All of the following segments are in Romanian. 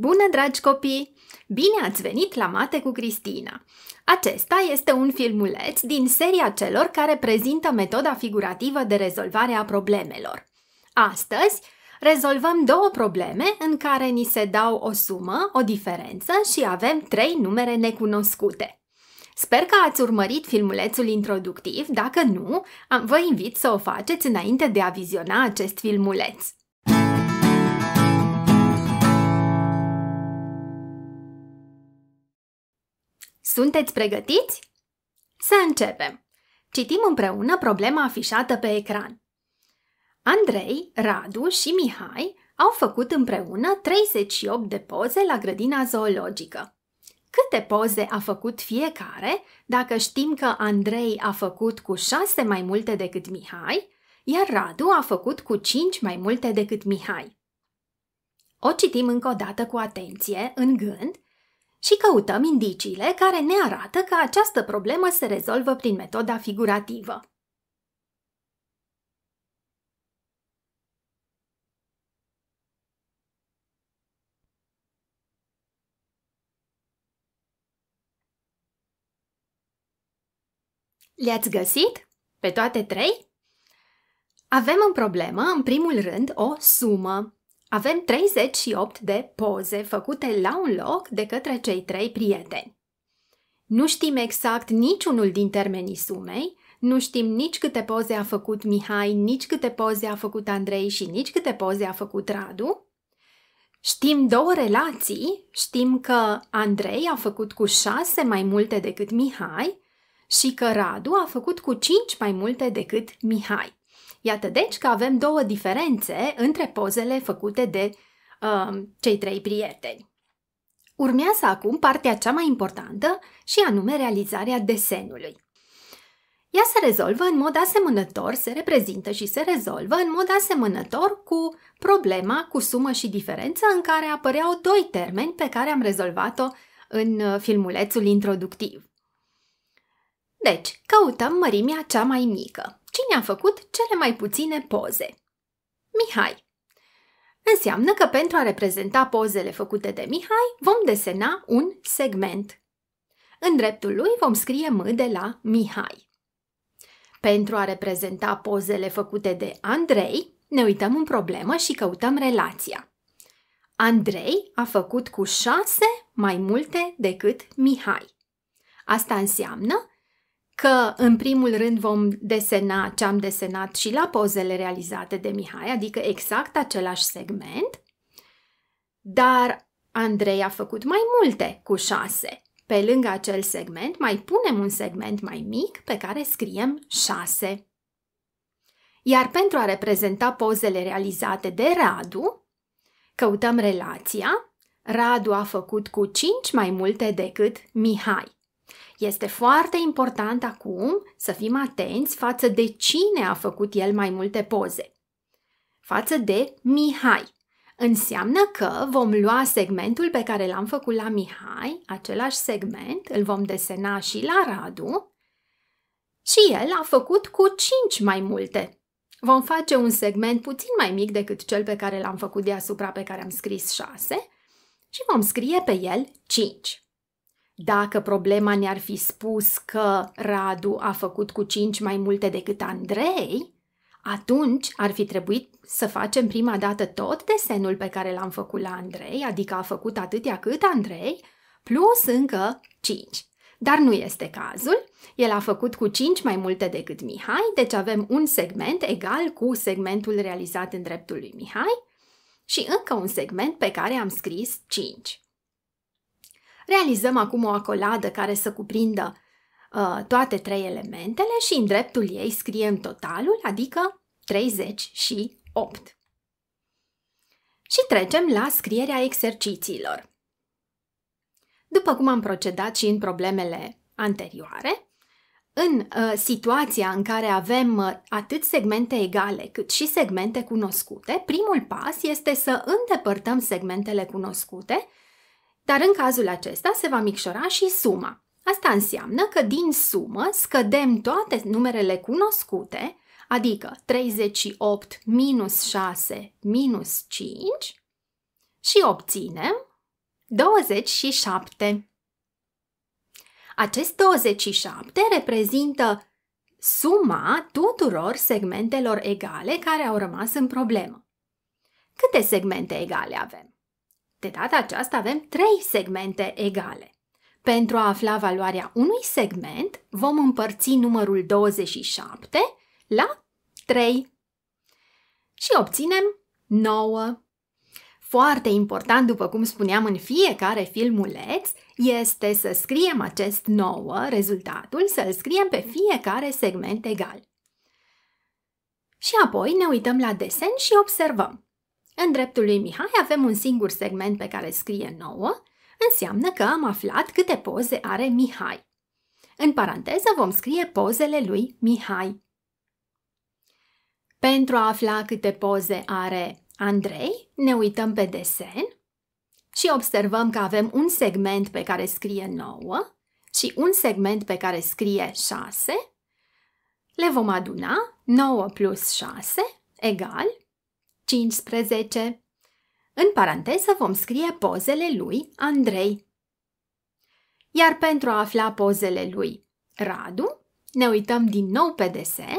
Bună, dragi copii! Bine ați venit la Mate cu Cristina! Acesta este un filmuleț din seria celor care prezintă metoda figurativă de rezolvare a problemelor. Astăzi rezolvăm două probleme în care ni se dau o sumă, o diferență și avem trei numere necunoscute. Sper că ați urmărit filmulețul introductiv, dacă nu, vă invit să o faceți înainte de a viziona acest filmuleț. Sunteți pregătiți? Să începem! Citim împreună problema afișată pe ecran. Andrei, Radu și Mihai au făcut împreună 38 de poze la grădina zoologică. Câte poze a făcut fiecare dacă știm că Andrei a făcut cu 6 mai multe decât Mihai, iar Radu a făcut cu 5 mai multe decât Mihai? O citim încă o dată cu atenție, în gând, și căutăm indiciile care ne arată că această problemă se rezolvă prin metoda figurativă. Le-ați găsit? Pe toate trei? Avem în problemă, în primul rând, o sumă. Avem 38 de poze făcute la un loc de către cei trei prieteni. Nu știm exact niciunul din termenii sumei, nu știm nici câte poze a făcut Mihai, nici câte poze a făcut Andrei și nici câte poze a făcut Radu. Știm două relații, știm că Andrei a făcut cu șase mai multe decât Mihai și că Radu a făcut cu cinci mai multe decât Mihai. Iată deci că avem două diferențe între pozele făcute de uh, cei trei prieteni. Urmează acum partea cea mai importantă și anume realizarea desenului. Ea se rezolvă în mod asemănător, se reprezintă și se rezolvă în mod asemănător cu problema cu sumă și diferență în care apăreau doi termeni pe care am rezolvat-o în uh, filmulețul introductiv. Deci, căutăm mărimea cea mai mică. Cine a făcut cele mai puține poze? Mihai. Înseamnă că pentru a reprezenta pozele făcute de Mihai, vom desena un segment. În dreptul lui vom scrie M de la Mihai. Pentru a reprezenta pozele făcute de Andrei, ne uităm în problemă și căutăm relația. Andrei a făcut cu șase mai multe decât Mihai. Asta înseamnă că în primul rând vom desena ce am desenat și la pozele realizate de Mihai, adică exact același segment, dar Andrei a făcut mai multe cu șase. Pe lângă acel segment mai punem un segment mai mic pe care scriem 6. Iar pentru a reprezenta pozele realizate de Radu, căutăm relația. Radu a făcut cu 5 mai multe decât Mihai. Este foarte important acum să fim atenți față de cine a făcut el mai multe poze. Față de Mihai. Înseamnă că vom lua segmentul pe care l-am făcut la Mihai, același segment, îl vom desena și la Radu, și el a făcut cu 5 mai multe. Vom face un segment puțin mai mic decât cel pe care l-am făcut deasupra pe care am scris 6 și vom scrie pe el 5. Dacă problema ne-ar fi spus că Radu a făcut cu cinci mai multe decât Andrei, atunci ar fi trebuit să facem prima dată tot desenul pe care l-am făcut la Andrei, adică a făcut atâtea cât Andrei, plus încă 5. Dar nu este cazul. El a făcut cu 5 mai multe decât Mihai, deci avem un segment egal cu segmentul realizat în dreptul lui Mihai și încă un segment pe care am scris 5. Realizăm acum o acoladă care să cuprindă uh, toate trei elementele și în dreptul ei scriem totalul, adică 38. Și trecem la scrierea exercițiilor. După cum am procedat și în problemele anterioare, în uh, situația în care avem uh, atât segmente egale cât și segmente cunoscute, primul pas este să îndepărtăm segmentele cunoscute dar în cazul acesta se va micșora și suma. Asta înseamnă că din sumă scădem toate numerele cunoscute, adică 38 minus 6 minus 5 și obținem 27. Acest 27 reprezintă suma tuturor segmentelor egale care au rămas în problemă. Câte segmente egale avem? De data aceasta avem trei segmente egale. Pentru a afla valoarea unui segment, vom împărți numărul 27 la 3 și obținem 9. Foarte important, după cum spuneam în fiecare filmuleț, este să scriem acest 9, rezultatul, să-l scriem pe fiecare segment egal. Și apoi ne uităm la desen și observăm. În dreptul lui Mihai avem un singur segment pe care scrie nouă, înseamnă că am aflat câte poze are Mihai. În paranteză vom scrie pozele lui Mihai. Pentru a afla câte poze are Andrei, ne uităm pe desen și observăm că avem un segment pe care scrie 9 și un segment pe care scrie 6. Le vom aduna 9 plus 6 egal 15. În paranteză vom scrie pozele lui Andrei. Iar pentru a afla pozele lui Radu, ne uităm din nou pe desen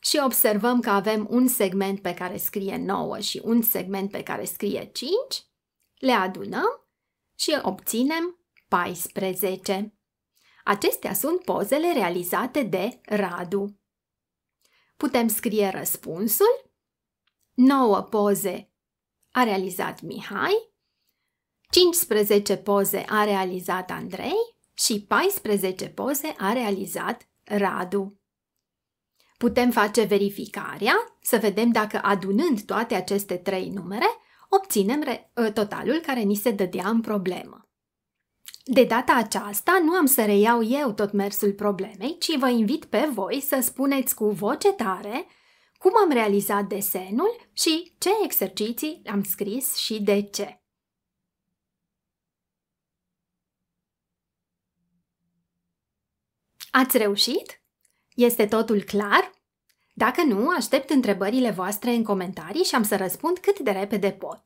și observăm că avem un segment pe care scrie 9 și un segment pe care scrie 5, le adunăm și obținem 14. Acestea sunt pozele realizate de Radu. Putem scrie răspunsul 9 poze a realizat Mihai, 15 poze a realizat Andrei și 14 poze a realizat Radu. Putem face verificarea să vedem dacă adunând toate aceste trei numere obținem ă, totalul care ni se dădea în problemă. De data aceasta nu am să reiau eu tot mersul problemei, ci vă invit pe voi să spuneți cu voce tare cum am realizat desenul și ce exerciții am scris și de ce. Ați reușit? Este totul clar? Dacă nu, aștept întrebările voastre în comentarii și am să răspund cât de repede pot.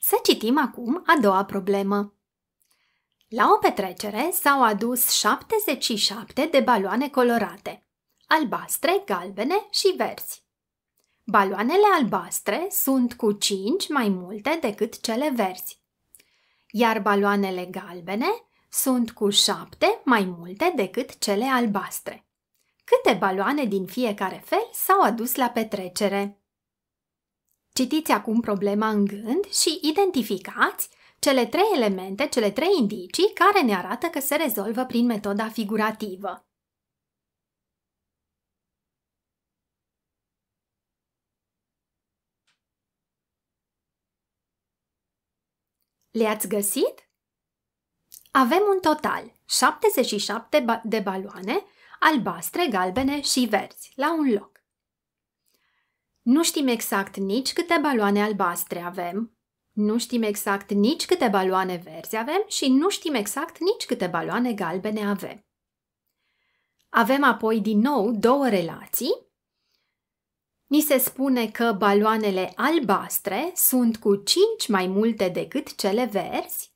Să citim acum a doua problemă. La o petrecere s-au adus 77 de baloane colorate – albastre, galbene și verzi. Baloanele albastre sunt cu 5 mai multe decât cele verzi, iar baloanele galbene sunt cu 7 mai multe decât cele albastre. Câte baloane din fiecare fel s-au adus la petrecere? Citiți acum problema în gând și identificați cele trei elemente, cele trei indicii care ne arată că se rezolvă prin metoda figurativă. Le-ați găsit? Avem un total 77 de baloane, albastre, galbene și verzi, la un loc. Nu știm exact nici câte baloane albastre avem, nu știm exact nici câte baloane verzi avem și nu știm exact nici câte baloane galbene avem. Avem apoi din nou două relații Ni se spune că baloanele albastre sunt cu 5 mai multe decât cele verzi,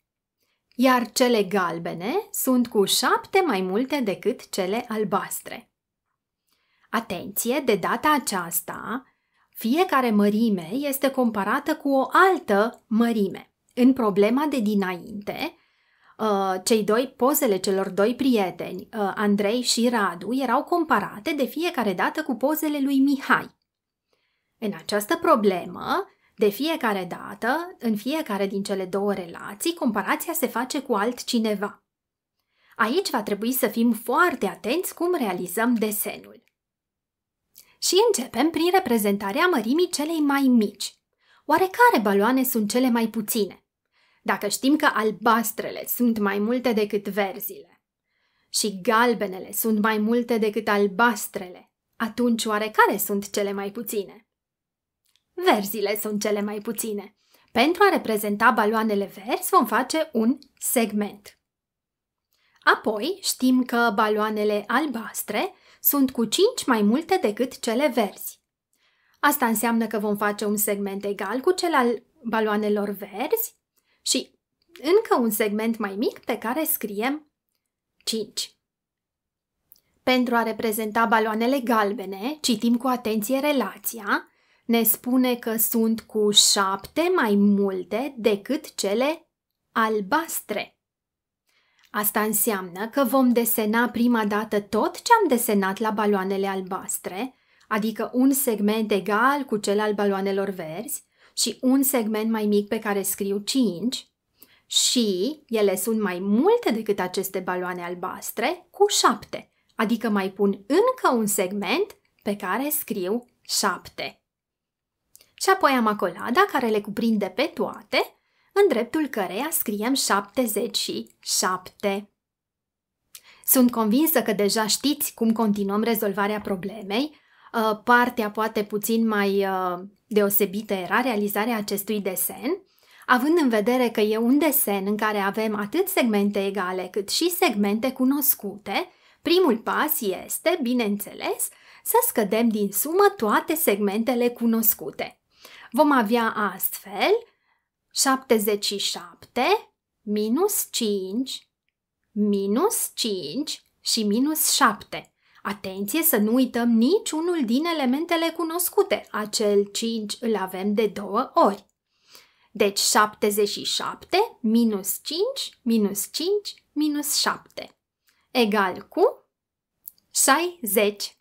iar cele galbene sunt cu 7 mai multe decât cele albastre. Atenție, de data aceasta, fiecare mărime este comparată cu o altă mărime. În problema de dinainte, ă, cei doi, pozele celor doi prieteni, ă, Andrei și Radu, erau comparate de fiecare dată cu pozele lui Mihai. În această problemă, de fiecare dată, în fiecare din cele două relații, comparația se face cu altcineva. Aici va trebui să fim foarte atenți cum realizăm desenul. Și începem prin reprezentarea mărimii celei mai mici. care baloane sunt cele mai puține? Dacă știm că albastrele sunt mai multe decât verzile și galbenele sunt mai multe decât albastrele, atunci care sunt cele mai puține? Verzile sunt cele mai puține. Pentru a reprezenta baloanele verzi vom face un segment. Apoi știm că baloanele albastre sunt cu 5 mai multe decât cele verzi. Asta înseamnă că vom face un segment egal cu cel al baloanelor verzi și încă un segment mai mic pe care scriem 5. Pentru a reprezenta baloanele galbene, citim cu atenție relația ne spune că sunt cu șapte mai multe decât cele albastre. Asta înseamnă că vom desena prima dată tot ce am desenat la baloanele albastre, adică un segment egal cu cel al baloanelor verzi și un segment mai mic pe care scriu 5 și ele sunt mai multe decât aceste baloane albastre cu 7, adică mai pun încă un segment pe care scriu 7 și apoi amacolada, care le cuprinde pe toate, în dreptul căreia scriem 77. Sunt convinsă că deja știți cum continuăm rezolvarea problemei. Uh, partea poate puțin mai uh, deosebită era realizarea acestui desen, având în vedere că e un desen în care avem atât segmente egale cât și segmente cunoscute, primul pas este, bineînțeles, să scădem din sumă toate segmentele cunoscute. Vom avea astfel 77 minus 5 minus 5 și minus 7. Atenție să nu uităm niciunul din elementele cunoscute. Acel 5 îl avem de două ori. Deci 77 minus 5 minus 5 minus 7 egal cu 60.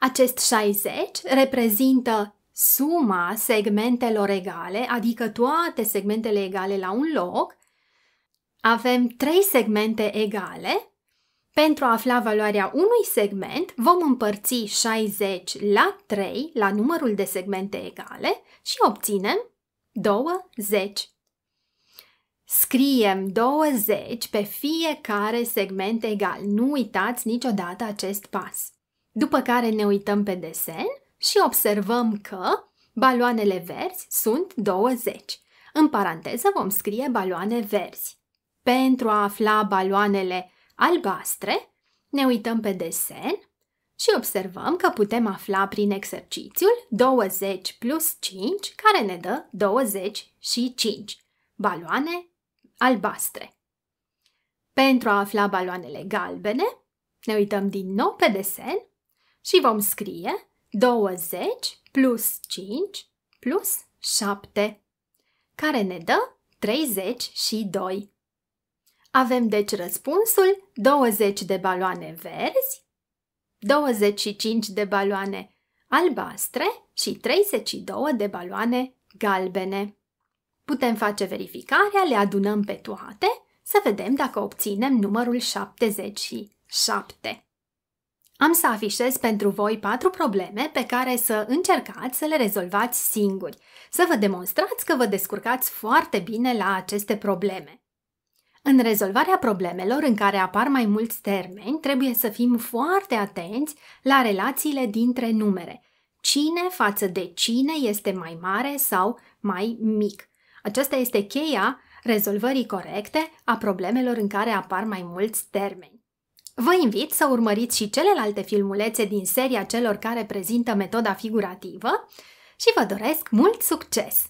Acest 60 reprezintă suma segmentelor egale, adică toate segmentele egale la un loc, avem trei segmente egale. Pentru a afla valoarea unui segment, vom împărți 60 la 3, la numărul de segmente egale, și obținem 20. Scriem 20 pe fiecare segment egal. Nu uitați niciodată acest pas. După care ne uităm pe desen și observăm că baloanele verzi sunt 20. În paranteză vom scrie baloane verzi. Pentru a afla baloanele albastre, ne uităm pe desen și observăm că putem afla prin exercițiul 20 plus 5, care ne dă 20 și 5 baloane albastre. Pentru a afla baloanele galbene, ne uităm din nou pe desen și vom scrie 20 plus 5 plus 7, care ne dă 32. Avem deci răspunsul 20 de baloane verzi, 25 de baloane albastre și 32 de baloane galbene. Putem face verificarea, le adunăm pe toate să vedem dacă obținem numărul 77. Am să afișez pentru voi patru probleme pe care să încercați să le rezolvați singuri, să vă demonstrați că vă descurcați foarte bine la aceste probleme. În rezolvarea problemelor în care apar mai mulți termeni, trebuie să fim foarte atenți la relațiile dintre numere. Cine față de cine este mai mare sau mai mic? Aceasta este cheia rezolvării corecte a problemelor în care apar mai mulți termeni. Vă invit să urmăriți și celelalte filmulețe din seria celor care prezintă metoda figurativă și vă doresc mult succes!